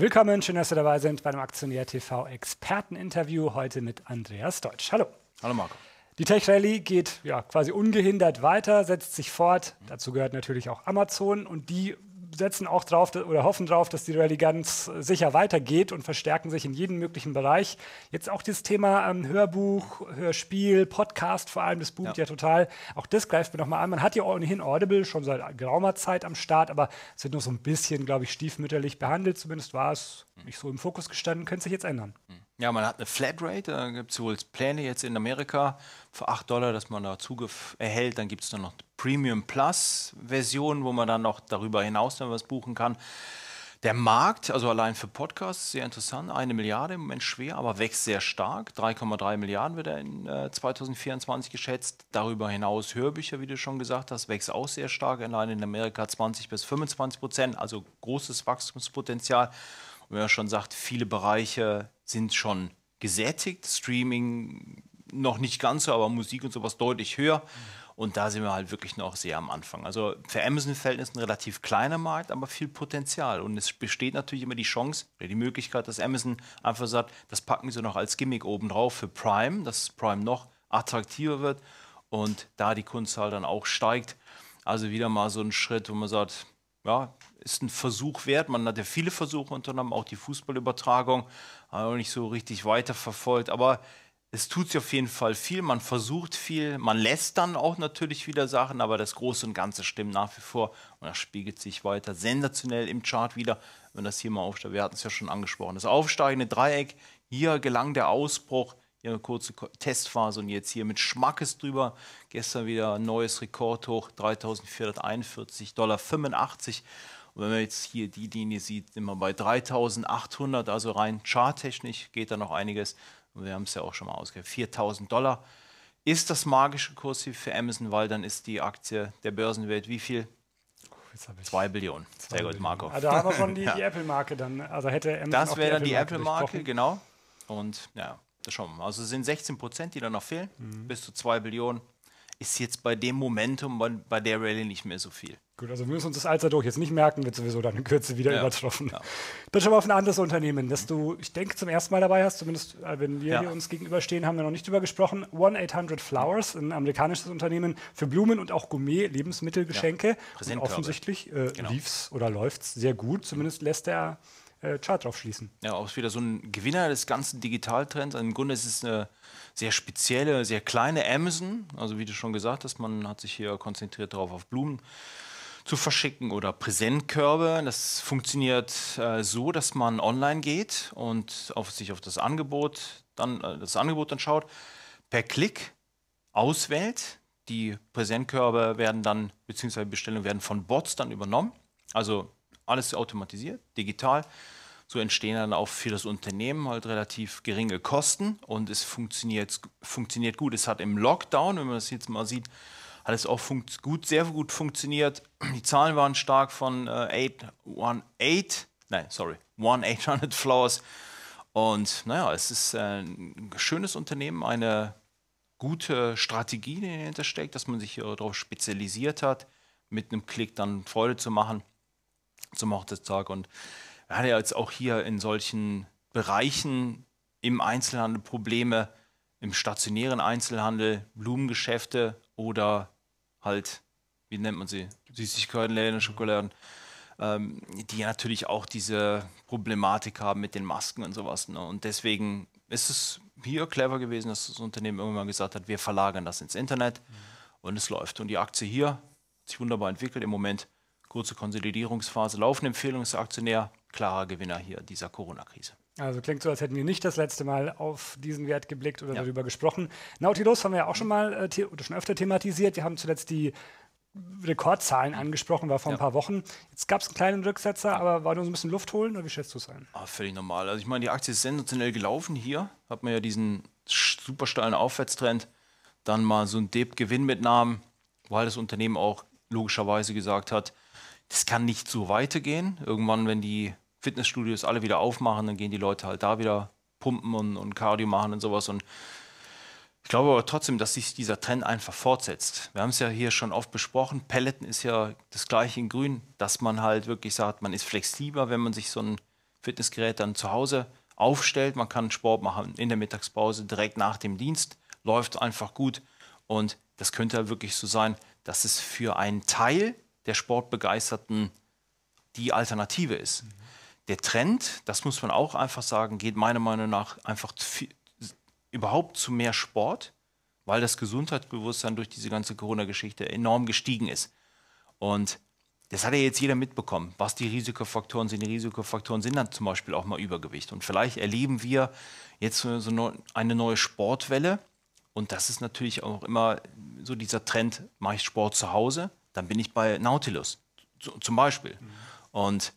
Willkommen, schön, dass Sie dabei sind bei einem Aktionär TV Experteninterview heute mit Andreas Deutsch. Hallo. Hallo Marco. Die Tech Rally geht ja quasi ungehindert weiter, setzt sich fort. Mhm. Dazu gehört natürlich auch Amazon und die setzen auch drauf oder hoffen drauf, dass die Rallye ganz äh, sicher weitergeht und verstärken sich in jedem möglichen Bereich. Jetzt auch das Thema ähm, Hörbuch, Hörspiel, Podcast vor allem, das boomt ja, ja total. Auch das greift mir nochmal an. Man hat ja ohnehin Audible schon seit geraumer Zeit am Start, aber es wird noch so ein bisschen, glaube ich, stiefmütterlich behandelt. Zumindest war es nicht so im Fokus gestanden. Könnte sich jetzt ändern. Hm. Ja, man hat eine Flatrate, da gibt es wohl Pläne jetzt in Amerika für 8 Dollar, dass man da Zugriff erhält. Dann gibt es dann noch Premium Plus Version, wo man dann noch darüber hinaus dann was buchen kann. Der Markt, also allein für Podcasts, sehr interessant, eine Milliarde im Moment schwer, aber wächst sehr stark. 3,3 Milliarden wird er in äh, 2024 geschätzt. Darüber hinaus Hörbücher, wie du schon gesagt hast, wächst auch sehr stark, allein in Amerika 20 bis 25 Prozent, also großes Wachstumspotenzial. Und wenn man schon sagt, viele Bereiche sind schon gesättigt, Streaming noch nicht ganz so, aber Musik und sowas deutlich höher. Mhm und da sind wir halt wirklich noch sehr am Anfang. Also für amazon ist ein relativ kleiner Markt, aber viel Potenzial. Und es besteht natürlich immer die Chance oder die Möglichkeit, dass Amazon einfach sagt, das packen sie noch als Gimmick obendrauf für Prime, dass Prime noch attraktiver wird und da die Kunstzahl dann auch steigt. Also wieder mal so ein Schritt, wo man sagt, ja, ist ein Versuch wert. Man hat ja viele Versuche unternommen, auch die Fußballübertragung, auch nicht so richtig weiterverfolgt. Aber es tut sich auf jeden Fall viel, man versucht viel, man lässt dann auch natürlich wieder Sachen, aber das Große und Ganze stimmt nach wie vor und das spiegelt sich weiter sensationell im Chart wieder, wenn das hier mal aufsteigt. Wir hatten es ja schon angesprochen, das aufsteigende Dreieck, hier gelang der Ausbruch, hier eine kurze Testphase und jetzt hier mit Schmackes drüber. Gestern wieder ein neues Rekordhoch, 3.441,85 Dollar. Und wenn man jetzt hier die Linie sieht, sind wir bei 3.800, also rein charttechnisch geht da noch einiges. Und wir haben es ja auch schon mal ausgerechnet. 4000 Dollar ist das magische Kurs für Amazon, weil dann ist die Aktie der Börsenwert wie viel? 2 Billionen. Sehr gut, Marco. Also da haben wir schon die, ja. die Apple-Marke dann. Also hätte Amazon Das wäre dann die Apple-Marke, genau. Und ja, das schauen wir mal. Also sind 16 Prozent, die dann noch fehlen. Mhm. Bis zu 2 Billionen ist jetzt bei dem Momentum bei, bei der Rallye nicht mehr so viel. Gut, also wir müssen uns das Alster durch jetzt nicht merken, wird sowieso dann in Kürze wieder ja, übertroffen. Ja. Dann schon mal auf ein anderes Unternehmen, das mhm. du, ich denke, zum ersten Mal dabei hast, zumindest äh, wenn wir ja. hier uns gegenüberstehen, haben wir noch nicht drüber gesprochen. 1-800 Flowers, ein amerikanisches Unternehmen für Blumen und auch Gourmet, Lebensmittelgeschenke. Ja, offensichtlich äh, genau. lief's oder es sehr gut, zumindest lässt er äh, Chart drauf schließen. Ja, auch wieder so ein Gewinner des ganzen Digitaltrends. Also Im Grunde ist es eine sehr spezielle, sehr kleine Amazon. Also wie du schon gesagt hast, man hat sich hier konzentriert darauf, auf Blumen zu verschicken oder Präsentkörbe. Das funktioniert äh, so, dass man online geht und auf, sich auf das Angebot dann, äh, das Angebot dann schaut, per Klick auswählt. Die Präsentkörbe werden dann, beziehungsweise Bestellungen werden von Bots dann übernommen. Also alles automatisiert, digital. So entstehen dann auch für das Unternehmen halt relativ geringe Kosten und es funktioniert, funktioniert gut. Es hat im Lockdown, wenn man das jetzt mal sieht, hat es auch gut, sehr gut funktioniert. Die Zahlen waren stark von äh, 818, nein, sorry, 1800 Flowers. Und naja, es ist äh, ein schönes Unternehmen, eine gute Strategie, die dahinter steckt, dass man sich darauf spezialisiert hat, mit einem Klick dann Freude zu machen zum Hochzeitstag. Und wir hatten ja jetzt auch hier in solchen Bereichen im Einzelhandel Probleme, im stationären Einzelhandel, Blumengeschäfte oder halt, wie nennt man sie, Süßigkeitenläden, Schokoladen, ähm, die natürlich auch diese Problematik haben mit den Masken und sowas. Ne? Und deswegen ist es hier clever gewesen, dass das Unternehmen irgendwann gesagt hat, wir verlagern das ins Internet mhm. und es läuft. Und die Aktie hier hat sich wunderbar entwickelt. Im Moment kurze Konsolidierungsphase, Laufenempfehlung ist der Aktionär, klarer Gewinner hier dieser Corona-Krise. Also klingt so, als hätten wir nicht das letzte Mal auf diesen Wert geblickt oder ja. darüber gesprochen. Nautilus haben wir ja auch schon mal äh, oder schon öfter thematisiert. Wir haben zuletzt die Rekordzahlen mhm. angesprochen, war vor ein ja. paar Wochen. Jetzt gab es einen kleinen Rücksetzer, aber war nur so ein bisschen Luft holen oder wie schätzt du es ein? Ah, völlig normal. Also ich meine, die Aktie ist sensationell gelaufen hier. Hat man ja diesen super steilen Aufwärtstrend. Dann mal so ein deep gewinn mitnahmen, weil das Unternehmen auch logischerweise gesagt hat, das kann nicht so weitergehen. Irgendwann, wenn die Fitnessstudios alle wieder aufmachen, dann gehen die Leute halt da wieder pumpen und, und Cardio machen und sowas. Und ich glaube aber trotzdem, dass sich dieser Trend einfach fortsetzt. Wir haben es ja hier schon oft besprochen. Pelleten ist ja das gleiche in Grün, dass man halt wirklich sagt, man ist flexibler, wenn man sich so ein Fitnessgerät dann zu Hause aufstellt. Man kann Sport machen in der Mittagspause, direkt nach dem Dienst. Läuft einfach gut. Und das könnte halt wirklich so sein, dass es für einen Teil der Sportbegeisterten die Alternative ist. Mhm. Der Trend, das muss man auch einfach sagen, geht meiner Meinung nach einfach viel, überhaupt zu mehr Sport, weil das Gesundheitsbewusstsein durch diese ganze Corona-Geschichte enorm gestiegen ist. Und das hat ja jetzt jeder mitbekommen, was die Risikofaktoren sind. Die Risikofaktoren sind dann zum Beispiel auch mal Übergewicht. Und vielleicht erleben wir jetzt so eine neue Sportwelle. Und das ist natürlich auch immer so dieser Trend, mache ich Sport zu Hause dann bin ich bei Nautilus zum Beispiel. Mhm. Und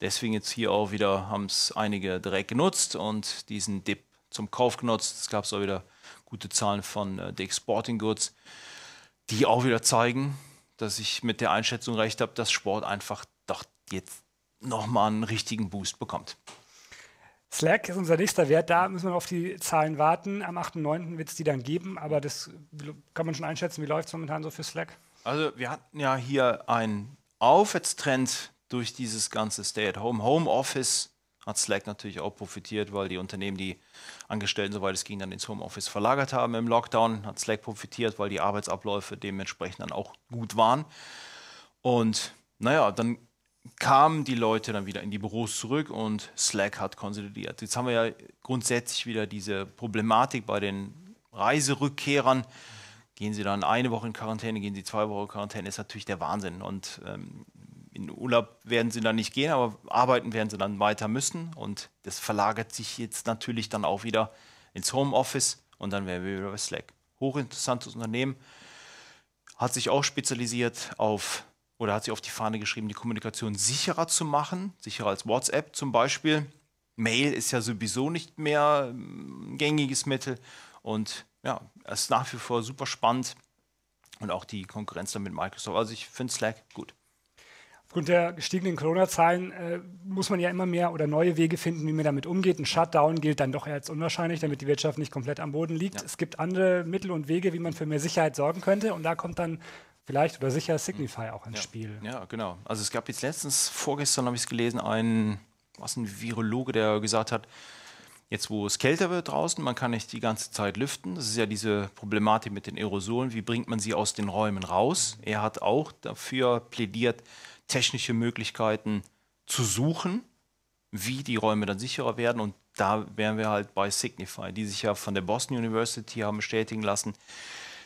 deswegen jetzt hier auch wieder haben es einige direkt genutzt und diesen Dip zum Kauf genutzt. Es gab auch wieder gute Zahlen von äh, Dick Sporting Goods, die auch wieder zeigen, dass ich mit der Einschätzung recht habe, dass Sport einfach doch jetzt nochmal einen richtigen Boost bekommt. Slack ist unser nächster Wert, da müssen wir auf die Zahlen warten. Am 8.9. wird es die dann geben, aber das kann man schon einschätzen. Wie läuft es momentan so für Slack? Also wir hatten ja hier einen Aufwärtstrend durch dieses ganze Stay-at-Home. Homeoffice hat Slack natürlich auch profitiert, weil die Unternehmen die Angestellten, soweit es ging, dann ins Homeoffice verlagert haben im Lockdown. Hat Slack profitiert, weil die Arbeitsabläufe dementsprechend dann auch gut waren. Und naja, dann kamen die Leute dann wieder in die Büros zurück und Slack hat konsolidiert. Jetzt haben wir ja grundsätzlich wieder diese Problematik bei den Reiserückkehrern, Gehen Sie dann eine Woche in Quarantäne, gehen Sie zwei Wochen in Quarantäne, ist natürlich der Wahnsinn. Und ähm, in Urlaub werden sie dann nicht gehen, aber arbeiten werden sie dann weiter müssen. Und das verlagert sich jetzt natürlich dann auch wieder ins Homeoffice und dann werden wir wieder bei Slack. Hochinteressantes Unternehmen, hat sich auch spezialisiert auf oder hat sich auf die Fahne geschrieben, die Kommunikation sicherer zu machen, sicherer als WhatsApp zum Beispiel. Mail ist ja sowieso nicht mehr ähm, ein gängiges Mittel und ja, es ist nach wie vor super spannend und auch die Konkurrenz dann mit Microsoft. Also ich finde Slack gut. Aufgrund der gestiegenen Corona-Zahlen äh, muss man ja immer mehr oder neue Wege finden, wie man damit umgeht. Ein Shutdown gilt dann doch eher als unwahrscheinlich, damit die Wirtschaft nicht komplett am Boden liegt. Ja. Es gibt andere Mittel und Wege, wie man für mehr Sicherheit sorgen könnte. Und da kommt dann vielleicht oder sicher Signify auch ins ja. Spiel. Ja, genau. Also es gab jetzt letztens, vorgestern habe ich es gelesen, einen, was ein Virologe, der gesagt hat, Jetzt, wo es kälter wird draußen, man kann nicht die ganze Zeit lüften. Das ist ja diese Problematik mit den Aerosolen. Wie bringt man sie aus den Räumen raus? Er hat auch dafür plädiert, technische Möglichkeiten zu suchen, wie die Räume dann sicherer werden. Und da wären wir halt bei Signify, die sich ja von der Boston University haben bestätigen lassen,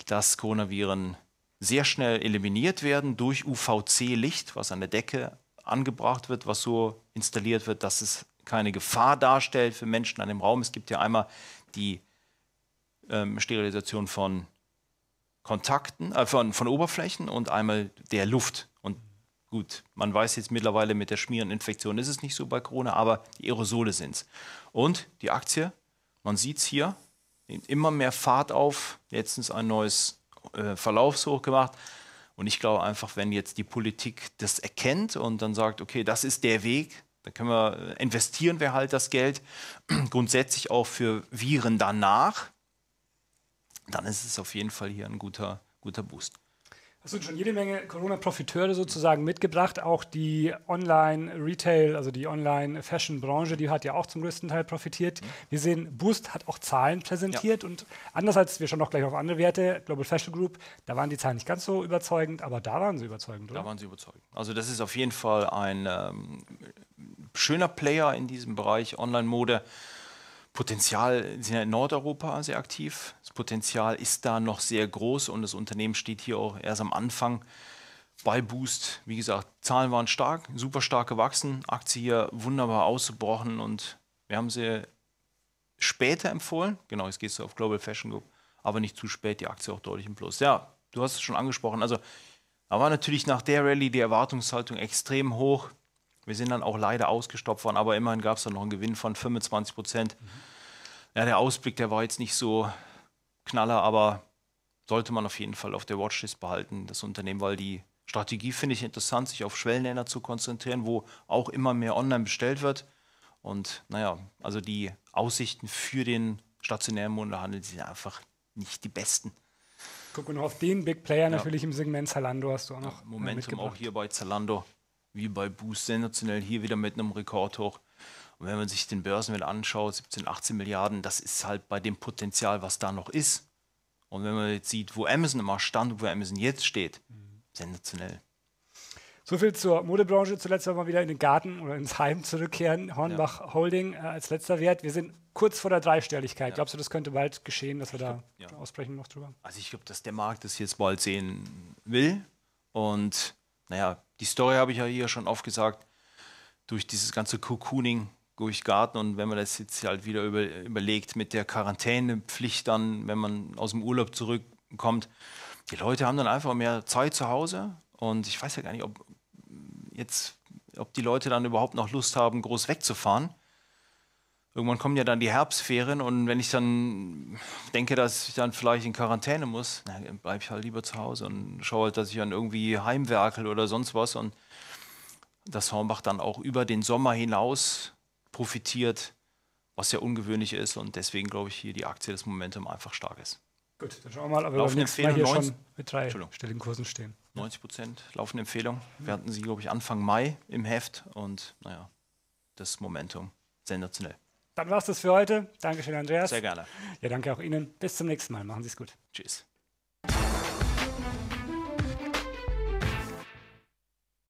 dass Coronaviren sehr schnell eliminiert werden durch UVC-Licht, was an der Decke angebracht wird, was so installiert wird, dass es keine Gefahr darstellt für Menschen an dem Raum. Es gibt ja einmal die ähm, Sterilisation von Kontakten, äh, von, von Oberflächen und einmal der Luft. Und gut, man weiß jetzt mittlerweile mit der Schmiereninfektion ist es nicht so bei Corona, aber die Aerosole sind es. Und die Aktie, man sieht es hier, nimmt immer mehr Fahrt auf. Letztens ein neues äh, Verlaufshoch gemacht. Und ich glaube einfach, wenn jetzt die Politik das erkennt und dann sagt, okay, das ist der Weg, dann können wir, äh, investieren wir halt das Geld grundsätzlich auch für Viren danach. Dann ist es auf jeden Fall hier ein guter, guter Boost. Hast du schon jede Menge Corona-Profiteure sozusagen mitgebracht? Auch die Online-Retail, also die Online-Fashion-Branche, die hat ja auch zum größten Teil profitiert. Mhm. Wir sehen, Boost hat auch Zahlen präsentiert ja. und anders als wir schon noch gleich auf andere Werte, Global Fashion Group, da waren die Zahlen nicht ganz so überzeugend, aber da waren sie überzeugend, oder? Da waren sie überzeugend. Also das ist auf jeden Fall ein ähm, schöner Player in diesem Bereich Online-Mode. Potenzial sind ja in Nordeuropa sehr aktiv. Das Potenzial ist da noch sehr groß und das Unternehmen steht hier auch erst am Anfang bei Boost. Wie gesagt, Zahlen waren stark, super stark gewachsen, Aktie hier wunderbar ausgebrochen und wir haben sie später empfohlen. Genau, jetzt gehst du auf Global Fashion Group, aber nicht zu spät, die Aktie auch deutlich im Plus. Ja, du hast es schon angesprochen. Also, da war natürlich nach der Rallye die Erwartungshaltung extrem hoch. Wir sind dann auch leider ausgestopft worden, aber immerhin gab es dann noch einen Gewinn von 25 Prozent. Mhm. Ja, der Ausblick, der war jetzt nicht so knaller, aber sollte man auf jeden Fall auf der Watchlist behalten, das Unternehmen, weil die Strategie finde ich interessant, sich auf Schwellenländer zu konzentrieren, wo auch immer mehr online bestellt wird. Und naja, also die Aussichten für den stationären Mundehandel sind einfach nicht die besten. Gucken wir noch auf den Big Player ja. natürlich im Segment Zalando hast du auch noch. Ja, äh, Momentum auch hier bei Zalando wie bei Boost sensationell hier wieder mit einem Rekordhoch. Und wenn man sich den Börsenwert anschaut, 17, 18 Milliarden, das ist halt bei dem Potenzial, was da noch ist. Und wenn man jetzt sieht, wo Amazon immer stand und wo Amazon jetzt steht, mhm. sensationell. So viel zur Modebranche. Zuletzt wollen wir wieder in den Garten oder ins Heim zurückkehren. Hornbach ja. Holding äh, als letzter Wert. Wir sind kurz vor der Dreistelligkeit. Ja. Glaubst du, das könnte bald geschehen, dass wir glaub, da ja. ausbrechen noch drüber? Also ich glaube, dass der Markt das jetzt bald sehen will. Und naja, die Story habe ich ja hier schon oft gesagt, durch dieses ganze Cocooning durch Garten und wenn man das jetzt halt wieder über, überlegt mit der Quarantänepflicht dann, wenn man aus dem Urlaub zurückkommt, die Leute haben dann einfach mehr Zeit zu Hause und ich weiß ja gar nicht, ob jetzt, ob die Leute dann überhaupt noch Lust haben, groß wegzufahren. Irgendwann kommen ja dann die Herbstferien und wenn ich dann denke, dass ich dann vielleicht in Quarantäne muss, bleibe ich halt lieber zu Hause und schaue halt, dass ich dann irgendwie heimwerkel oder sonst was und dass Hornbach dann auch über den Sommer hinaus profitiert, was ja ungewöhnlich ist und deswegen glaube ich hier die Aktie des Momentum einfach stark ist. Gut, dann schauen wir mal, ob wir beim nächsten Mal hier 90, schon mit dreistelligen Kursen stehen. 90 Prozent laufende Empfehlung. Wir hatten sie, glaube ich, Anfang Mai im Heft und naja, das Momentum sensationell. Dann war es das für heute. Dankeschön, Andreas. Sehr gerne. Ja, danke auch Ihnen. Bis zum nächsten Mal. Machen Sie es gut. Tschüss.